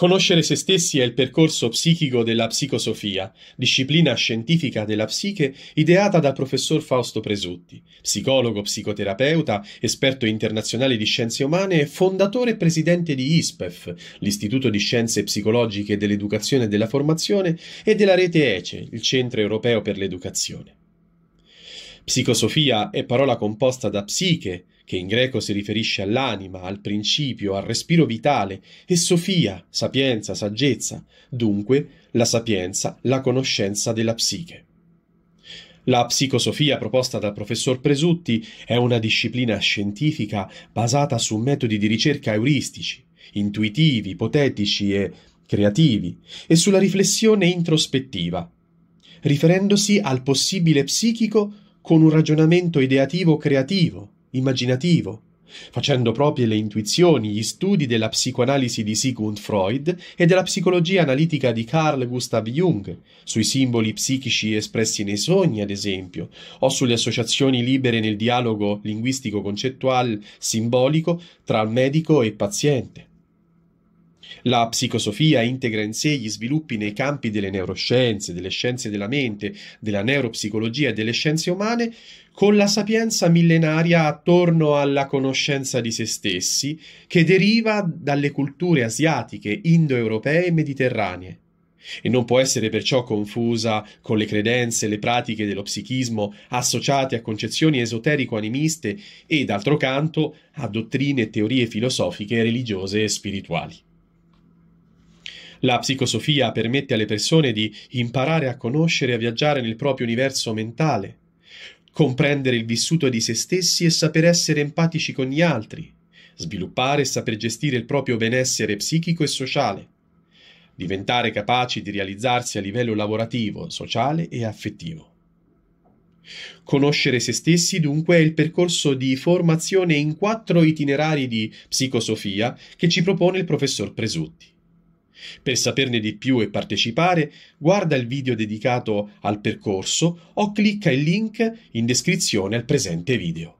Conoscere se stessi è il percorso psichico della psicosofia, disciplina scientifica della psiche ideata dal professor Fausto Presutti, psicologo, psicoterapeuta, esperto internazionale di scienze umane e fondatore e presidente di ISPEF, l'Istituto di Scienze Psicologiche dell'Educazione e della Formazione, e della rete ECE, il Centro Europeo per l'Educazione. Psicosofia è parola composta da psiche, che in greco si riferisce all'anima, al principio, al respiro vitale, e sofia, sapienza, saggezza, dunque la sapienza, la conoscenza della psiche. La psicosofia proposta dal professor Presutti è una disciplina scientifica basata su metodi di ricerca euristici, intuitivi, ipotetici e creativi, e sulla riflessione introspettiva, riferendosi al possibile psichico con un ragionamento ideativo creativo, immaginativo, facendo proprie le intuizioni, gli studi della psicoanalisi di Sigmund Freud e della psicologia analitica di Carl Gustav Jung, sui simboli psichici espressi nei sogni, ad esempio, o sulle associazioni libere nel dialogo linguistico concettual simbolico tra medico e paziente. La psicosofia integra in sé gli sviluppi nei campi delle neuroscienze, delle scienze della mente, della neuropsicologia e delle scienze umane, con la sapienza millenaria attorno alla conoscenza di se stessi, che deriva dalle culture asiatiche, indoeuropee e mediterranee e non può essere perciò confusa con le credenze e le pratiche dello psichismo associate a concezioni esoterico-animiste e, d'altro canto, a dottrine e teorie filosofiche, religiose e spirituali. La psicosofia permette alle persone di imparare a conoscere e a viaggiare nel proprio universo mentale, comprendere il vissuto di se stessi e saper essere empatici con gli altri, sviluppare e saper gestire il proprio benessere psichico e sociale, diventare capaci di realizzarsi a livello lavorativo, sociale e affettivo. Conoscere se stessi dunque è il percorso di formazione in quattro itinerari di psicosofia che ci propone il professor Presutti. Per saperne di più e partecipare, guarda il video dedicato al percorso o clicca il link in descrizione al presente video.